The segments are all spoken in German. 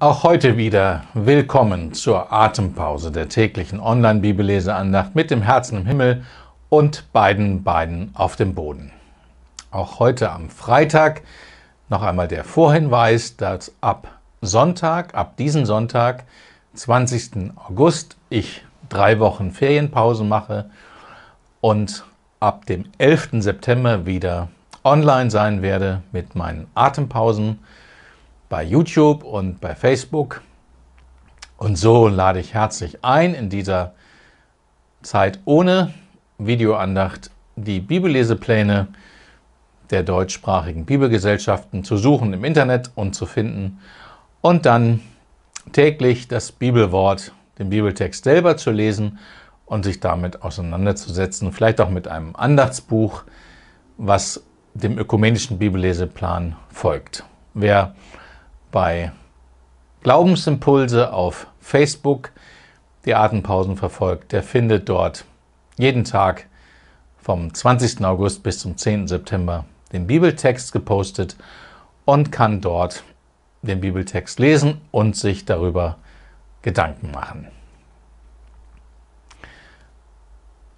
Auch heute wieder willkommen zur Atempause der täglichen Online-Bibelleseandacht mit dem Herzen im Himmel und beiden Beinen auf dem Boden. Auch heute am Freitag noch einmal der Vorhinweis, dass ab Sonntag, ab diesem Sonntag, 20. August, ich drei Wochen Ferienpause mache und ab dem 11. September wieder online sein werde mit meinen Atempausen bei YouTube und bei Facebook. Und so lade ich herzlich ein, in dieser Zeit ohne Videoandacht die Bibellesepläne der deutschsprachigen Bibelgesellschaften zu suchen im Internet und zu finden und dann täglich das Bibelwort, den Bibeltext selber zu lesen und sich damit auseinanderzusetzen, vielleicht auch mit einem Andachtsbuch, was dem ökumenischen Bibelleseplan folgt. Wer bei Glaubensimpulse auf Facebook die Atempausen verfolgt, der findet dort jeden Tag vom 20. August bis zum 10. September den Bibeltext gepostet und kann dort den Bibeltext lesen und sich darüber Gedanken machen.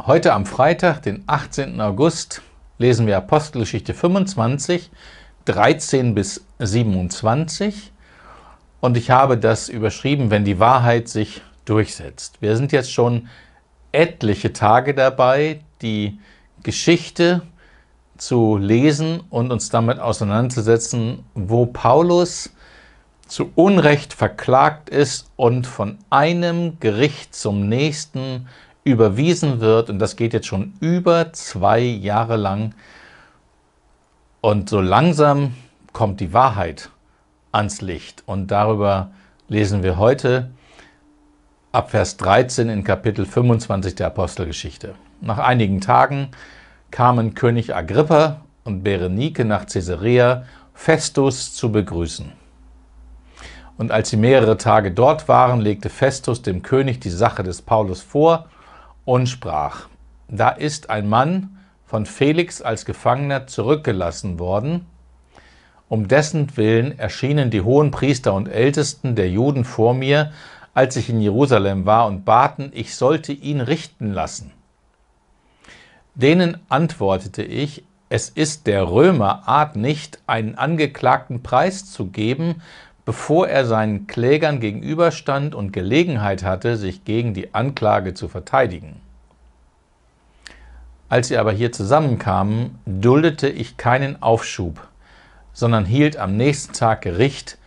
Heute am Freitag, den 18. August, lesen wir Apostelgeschichte 25 13 bis 27 und ich habe das überschrieben, wenn die Wahrheit sich durchsetzt. Wir sind jetzt schon etliche Tage dabei, die Geschichte zu lesen und uns damit auseinanderzusetzen, wo Paulus zu Unrecht verklagt ist und von einem Gericht zum nächsten überwiesen wird. Und das geht jetzt schon über zwei Jahre lang und so langsam kommt die Wahrheit ans Licht. Und darüber lesen wir heute ab Vers 13 in Kapitel 25 der Apostelgeschichte. Nach einigen Tagen kamen König Agrippa und Berenike nach Caesarea, Festus zu begrüßen. Und als sie mehrere Tage dort waren, legte Festus dem König die Sache des Paulus vor und sprach, da ist ein Mann, von Felix als Gefangener zurückgelassen worden. Um dessen Willen erschienen die hohen Priester und Ältesten der Juden vor mir, als ich in Jerusalem war, und baten, ich sollte ihn richten lassen. Denen antwortete ich, es ist der Römer Art nicht, einen Angeklagten Preis zu geben, bevor er seinen Klägern gegenüberstand und Gelegenheit hatte, sich gegen die Anklage zu verteidigen. Als sie aber hier zusammenkamen, duldete ich keinen Aufschub, sondern hielt am nächsten Tag Gericht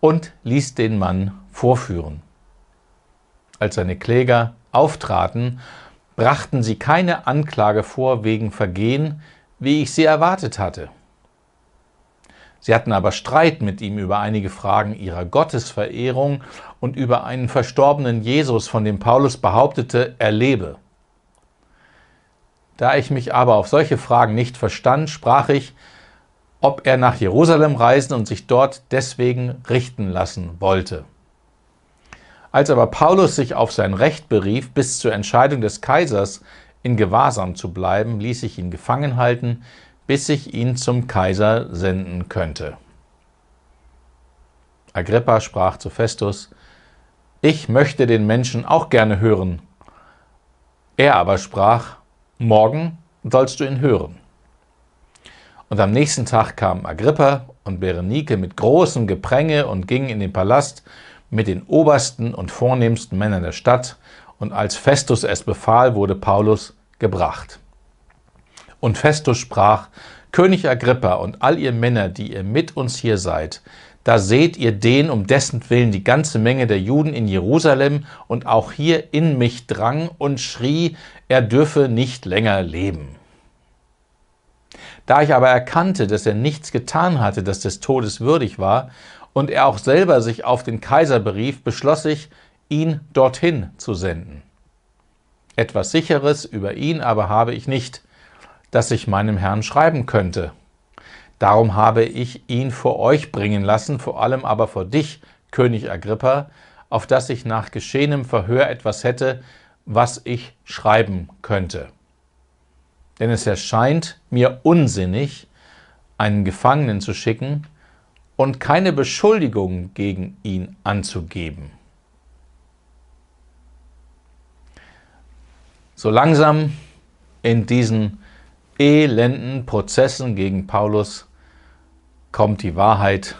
und ließ den Mann vorführen. Als seine Kläger auftraten, brachten sie keine Anklage vor wegen Vergehen, wie ich sie erwartet hatte. Sie hatten aber Streit mit ihm über einige Fragen ihrer Gottesverehrung und über einen verstorbenen Jesus, von dem Paulus behauptete, er lebe. Da ich mich aber auf solche Fragen nicht verstand, sprach ich, ob er nach Jerusalem reisen und sich dort deswegen richten lassen wollte. Als aber Paulus sich auf sein Recht berief, bis zur Entscheidung des Kaisers in Gewahrsam zu bleiben, ließ ich ihn gefangen halten, bis ich ihn zum Kaiser senden könnte. Agrippa sprach zu Festus, ich möchte den Menschen auch gerne hören. Er aber sprach, morgen sollst du ihn hören. Und am nächsten Tag kamen Agrippa und Berenike mit großem Gepränge und gingen in den Palast mit den obersten und vornehmsten Männern der Stadt, und als Festus es befahl, wurde Paulus gebracht. Und Festus sprach, König Agrippa und all ihr Männer, die ihr mit uns hier seid, da seht ihr den, um dessen Willen die ganze Menge der Juden in Jerusalem und auch hier in mich drang und schrie, er dürfe nicht länger leben. Da ich aber erkannte, dass er nichts getan hatte, das des Todes würdig war, und er auch selber sich auf den Kaiser berief, beschloss ich, ihn dorthin zu senden. Etwas Sicheres über ihn aber habe ich nicht, dass ich meinem Herrn schreiben könnte. Darum habe ich ihn vor euch bringen lassen, vor allem aber vor dich, König Agrippa, auf dass ich nach geschehenem Verhör etwas hätte, was ich schreiben könnte. Denn es erscheint mir unsinnig, einen Gefangenen zu schicken und keine Beschuldigung gegen ihn anzugeben. So langsam in diesen elenden Prozessen gegen Paulus kommt die Wahrheit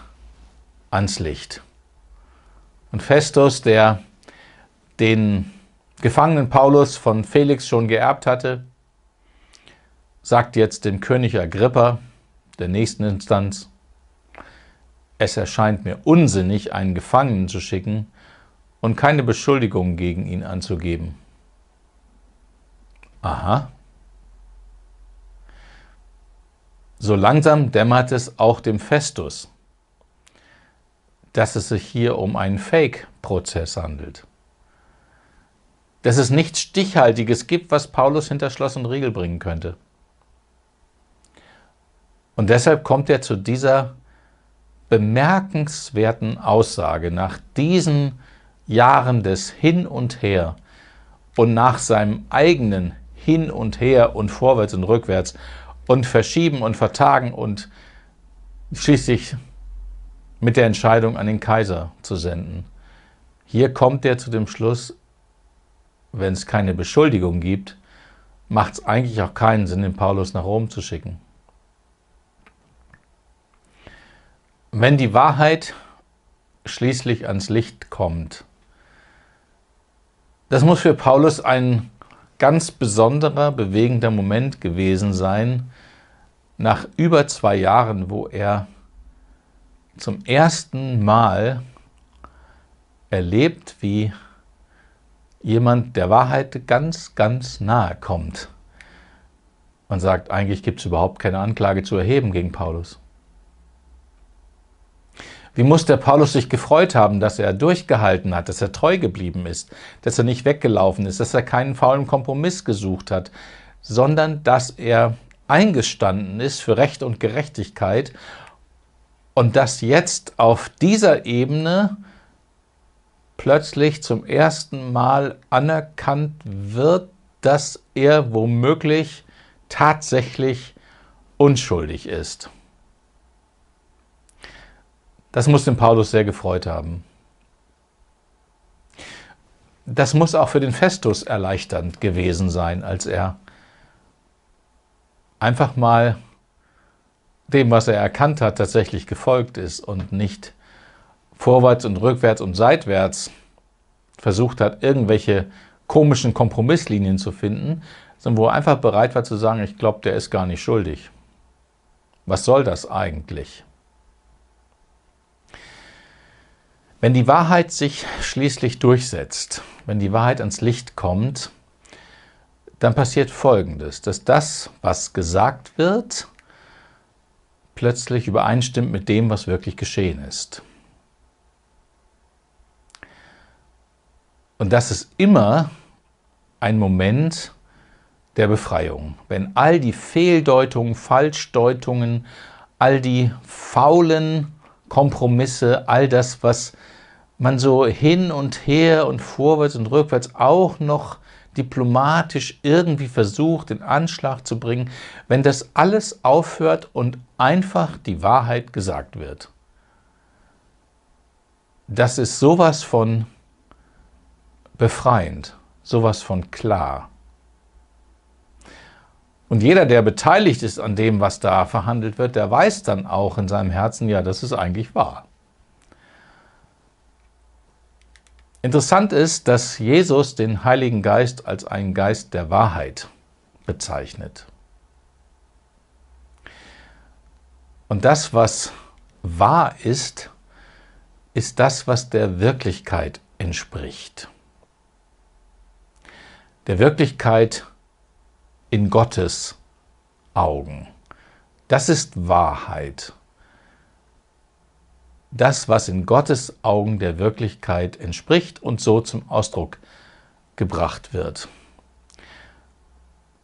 ans Licht. Und Festus, der den Gefangenen Paulus von Felix schon geerbt hatte, sagt jetzt dem König Agrippa, der nächsten Instanz, es erscheint mir unsinnig, einen Gefangenen zu schicken und keine Beschuldigung gegen ihn anzugeben. Aha. So langsam dämmert es auch dem Festus, dass es sich hier um einen Fake-Prozess handelt. Dass es nichts Stichhaltiges gibt, was Paulus hinter Schloss und Riegel bringen könnte. Und deshalb kommt er zu dieser bemerkenswerten Aussage nach diesen Jahren des Hin und Her und nach seinem eigenen Hin und Her und Vorwärts und Rückwärts und verschieben und vertagen und schließlich mit der Entscheidung an den Kaiser zu senden. Hier kommt er zu dem Schluss, wenn es keine Beschuldigung gibt, macht es eigentlich auch keinen Sinn, den Paulus nach Rom zu schicken. Wenn die Wahrheit schließlich ans Licht kommt, das muss für Paulus ein ganz besonderer, bewegender Moment gewesen sein, nach über zwei Jahren, wo er zum ersten Mal erlebt, wie jemand der Wahrheit ganz, ganz nahe kommt und sagt, eigentlich gibt es überhaupt keine Anklage zu erheben gegen Paulus. Wie muss der Paulus sich gefreut haben, dass er durchgehalten hat, dass er treu geblieben ist, dass er nicht weggelaufen ist, dass er keinen faulen Kompromiss gesucht hat, sondern dass er eingestanden ist für Recht und Gerechtigkeit und dass jetzt auf dieser Ebene plötzlich zum ersten Mal anerkannt wird, dass er womöglich tatsächlich unschuldig ist. Das muss den Paulus sehr gefreut haben. Das muss auch für den Festus erleichternd gewesen sein, als er einfach mal dem, was er erkannt hat, tatsächlich gefolgt ist und nicht vorwärts und rückwärts und seitwärts versucht hat, irgendwelche komischen Kompromisslinien zu finden, sondern wo er einfach bereit war zu sagen, ich glaube, der ist gar nicht schuldig. Was soll das eigentlich? Wenn die Wahrheit sich schließlich durchsetzt, wenn die Wahrheit ans Licht kommt, dann passiert Folgendes, dass das, was gesagt wird, plötzlich übereinstimmt mit dem, was wirklich geschehen ist. Und das ist immer ein Moment der Befreiung, wenn all die Fehldeutungen, Falschdeutungen, all die faulen Kompromisse, all das, was man so hin und her und vorwärts und rückwärts auch noch diplomatisch irgendwie versucht, in Anschlag zu bringen, wenn das alles aufhört und einfach die Wahrheit gesagt wird. Das ist sowas von befreiend, sowas von klar. Und jeder, der beteiligt ist an dem, was da verhandelt wird, der weiß dann auch in seinem Herzen, ja, das ist eigentlich wahr. Interessant ist, dass Jesus den Heiligen Geist als einen Geist der Wahrheit bezeichnet. Und das, was wahr ist, ist das, was der Wirklichkeit entspricht. Der Wirklichkeit in Gottes Augen. Das ist Wahrheit das, was in Gottes Augen der Wirklichkeit entspricht und so zum Ausdruck gebracht wird.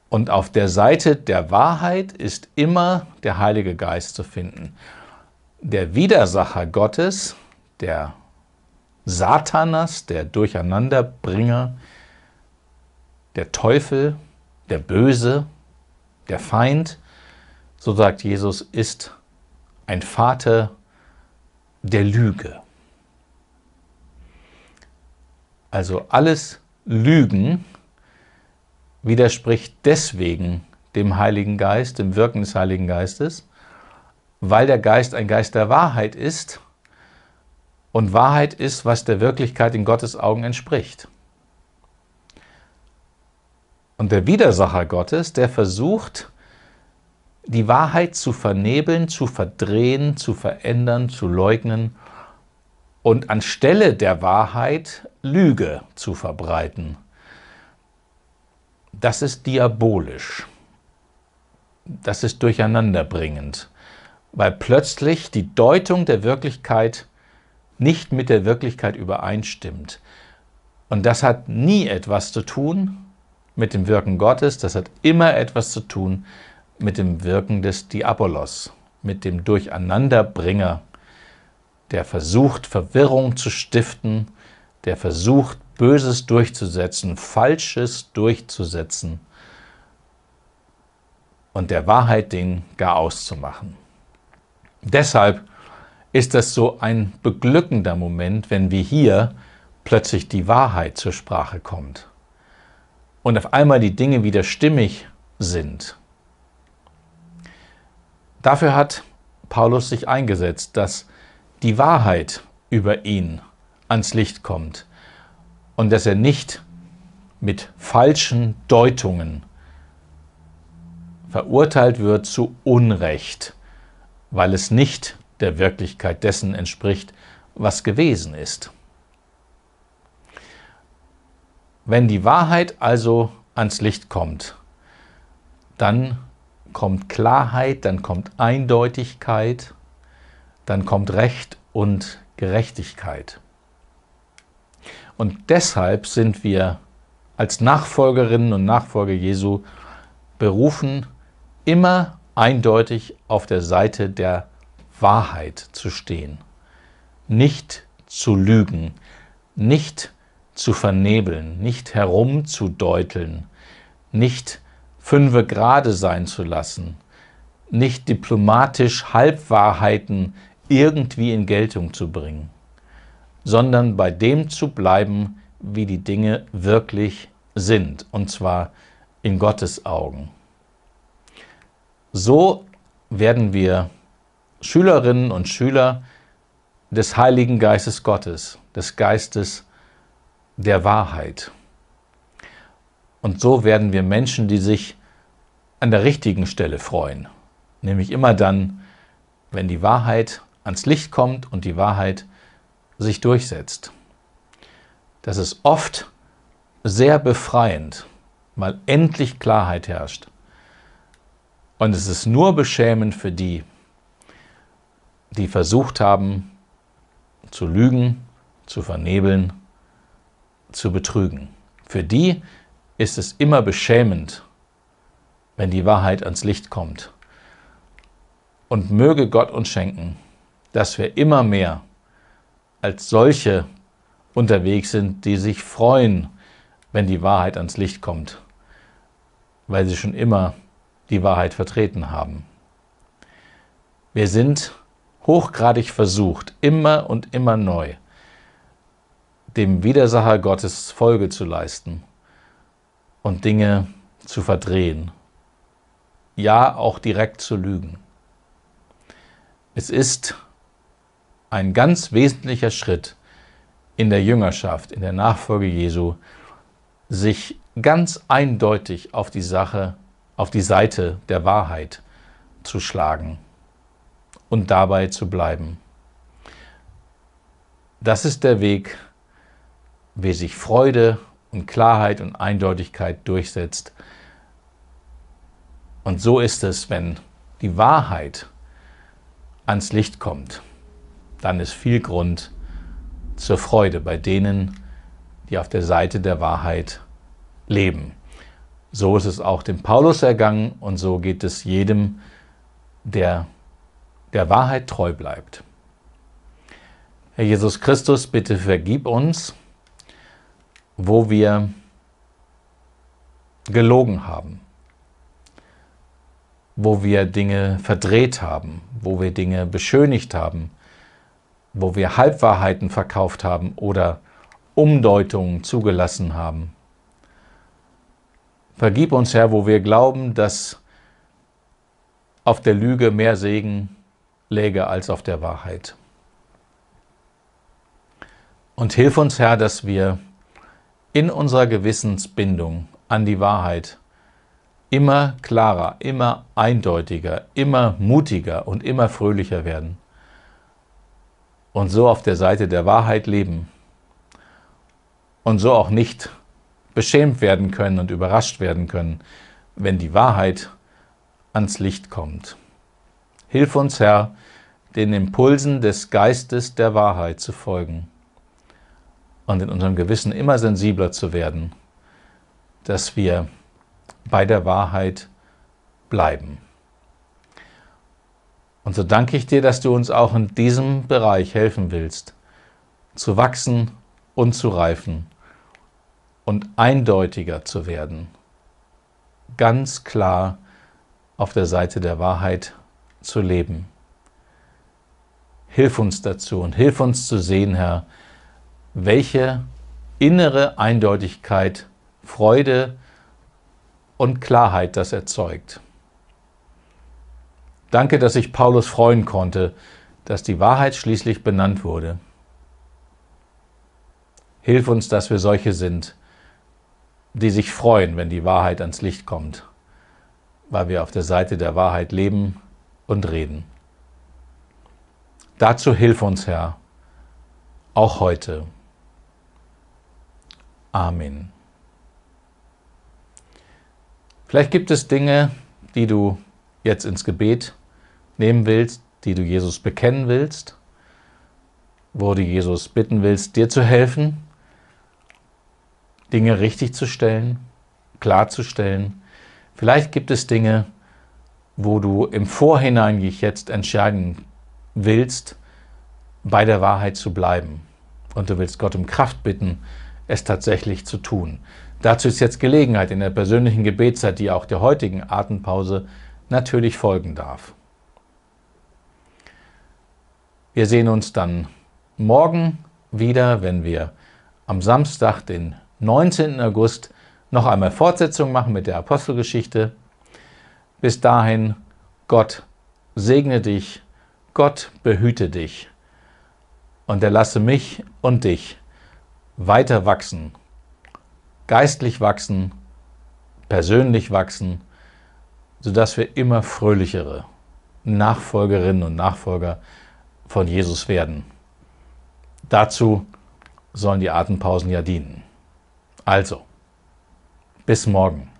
Und auf der Seite der Wahrheit ist immer der Heilige Geist zu finden. Der Widersacher Gottes, der Satanas, der Durcheinanderbringer, der Teufel, der Böse, der Feind, so sagt Jesus, ist ein Vater der Lüge. Also alles Lügen widerspricht deswegen dem Heiligen Geist, dem Wirken des Heiligen Geistes, weil der Geist ein Geist der Wahrheit ist und Wahrheit ist, was der Wirklichkeit in Gottes Augen entspricht. Und der Widersacher Gottes, der versucht, die Wahrheit zu vernebeln, zu verdrehen, zu verändern, zu leugnen und anstelle der Wahrheit Lüge zu verbreiten. Das ist diabolisch. Das ist durcheinanderbringend, weil plötzlich die Deutung der Wirklichkeit nicht mit der Wirklichkeit übereinstimmt. Und das hat nie etwas zu tun mit dem Wirken Gottes, das hat immer etwas zu tun mit mit dem Wirken des Diabolos, mit dem Durcheinanderbringer, der versucht, Verwirrung zu stiften, der versucht, Böses durchzusetzen, Falsches durchzusetzen und der Wahrheit den gar auszumachen. Deshalb ist das so ein beglückender Moment, wenn wir hier plötzlich die Wahrheit zur Sprache kommt und auf einmal die Dinge wieder stimmig sind Dafür hat Paulus sich eingesetzt, dass die Wahrheit über ihn ans Licht kommt und dass er nicht mit falschen Deutungen verurteilt wird zu Unrecht, weil es nicht der Wirklichkeit dessen entspricht, was gewesen ist. Wenn die Wahrheit also ans Licht kommt, dann kommt Klarheit, dann kommt Eindeutigkeit, dann kommt Recht und Gerechtigkeit. Und deshalb sind wir als Nachfolgerinnen und Nachfolger Jesu berufen, immer eindeutig auf der Seite der Wahrheit zu stehen, nicht zu lügen, nicht zu vernebeln, nicht herumzudeuteln, nicht fünfe gerade sein zu lassen, nicht diplomatisch Halbwahrheiten irgendwie in Geltung zu bringen, sondern bei dem zu bleiben, wie die Dinge wirklich sind, und zwar in Gottes Augen. So werden wir Schülerinnen und Schüler des Heiligen Geistes Gottes, des Geistes der Wahrheit. Und so werden wir Menschen, die sich an der richtigen Stelle freuen. Nämlich immer dann, wenn die Wahrheit ans Licht kommt und die Wahrheit sich durchsetzt. Das ist oft sehr befreiend, weil endlich Klarheit herrscht. Und es ist nur beschämend für die, die versucht haben, zu lügen, zu vernebeln, zu betrügen. Für die, ist es immer beschämend, wenn die Wahrheit ans Licht kommt. Und möge Gott uns schenken, dass wir immer mehr als solche unterwegs sind, die sich freuen, wenn die Wahrheit ans Licht kommt, weil sie schon immer die Wahrheit vertreten haben. Wir sind hochgradig versucht, immer und immer neu, dem Widersacher Gottes Folge zu leisten und Dinge zu verdrehen. Ja, auch direkt zu lügen. Es ist ein ganz wesentlicher Schritt in der Jüngerschaft, in der Nachfolge Jesu, sich ganz eindeutig auf die Sache, auf die Seite der Wahrheit zu schlagen und dabei zu bleiben. Das ist der Weg, wie sich Freude und Klarheit und Eindeutigkeit durchsetzt. Und so ist es, wenn die Wahrheit ans Licht kommt, dann ist viel Grund zur Freude bei denen, die auf der Seite der Wahrheit leben. So ist es auch dem Paulus ergangen und so geht es jedem, der der Wahrheit treu bleibt. Herr Jesus Christus, bitte vergib uns, wo wir gelogen haben, wo wir Dinge verdreht haben, wo wir Dinge beschönigt haben, wo wir Halbwahrheiten verkauft haben oder Umdeutungen zugelassen haben. Vergib uns, Herr, wo wir glauben, dass auf der Lüge mehr Segen läge als auf der Wahrheit. Und hilf uns, Herr, dass wir in unserer Gewissensbindung an die Wahrheit immer klarer, immer eindeutiger, immer mutiger und immer fröhlicher werden und so auf der Seite der Wahrheit leben und so auch nicht beschämt werden können und überrascht werden können, wenn die Wahrheit ans Licht kommt. Hilf uns, Herr, den Impulsen des Geistes der Wahrheit zu folgen und in unserem Gewissen immer sensibler zu werden, dass wir bei der Wahrheit bleiben. Und so danke ich dir, dass du uns auch in diesem Bereich helfen willst, zu wachsen und zu reifen und eindeutiger zu werden, ganz klar auf der Seite der Wahrheit zu leben. Hilf uns dazu und hilf uns zu sehen, Herr, welche innere Eindeutigkeit, Freude und Klarheit das erzeugt. Danke, dass ich Paulus freuen konnte, dass die Wahrheit schließlich benannt wurde. Hilf uns, dass wir solche sind, die sich freuen, wenn die Wahrheit ans Licht kommt, weil wir auf der Seite der Wahrheit leben und reden. Dazu hilf uns, Herr, auch heute. Amen. Vielleicht gibt es Dinge, die du jetzt ins Gebet nehmen willst, die du Jesus bekennen willst, wo du Jesus bitten willst, dir zu helfen, Dinge richtig zu stellen, klarzustellen. Vielleicht gibt es Dinge, wo du im Vorhinein dich jetzt entscheiden willst, bei der Wahrheit zu bleiben. Und du willst Gott um Kraft bitten, es tatsächlich zu tun. Dazu ist jetzt Gelegenheit in der persönlichen Gebetszeit, die auch der heutigen Atempause natürlich folgen darf. Wir sehen uns dann morgen wieder, wenn wir am Samstag, den 19. August, noch einmal Fortsetzung machen mit der Apostelgeschichte. Bis dahin, Gott segne dich, Gott behüte dich und erlasse mich und dich weiter wachsen, geistlich wachsen, persönlich wachsen, sodass wir immer fröhlichere Nachfolgerinnen und Nachfolger von Jesus werden. Dazu sollen die Atempausen ja dienen. Also, bis morgen.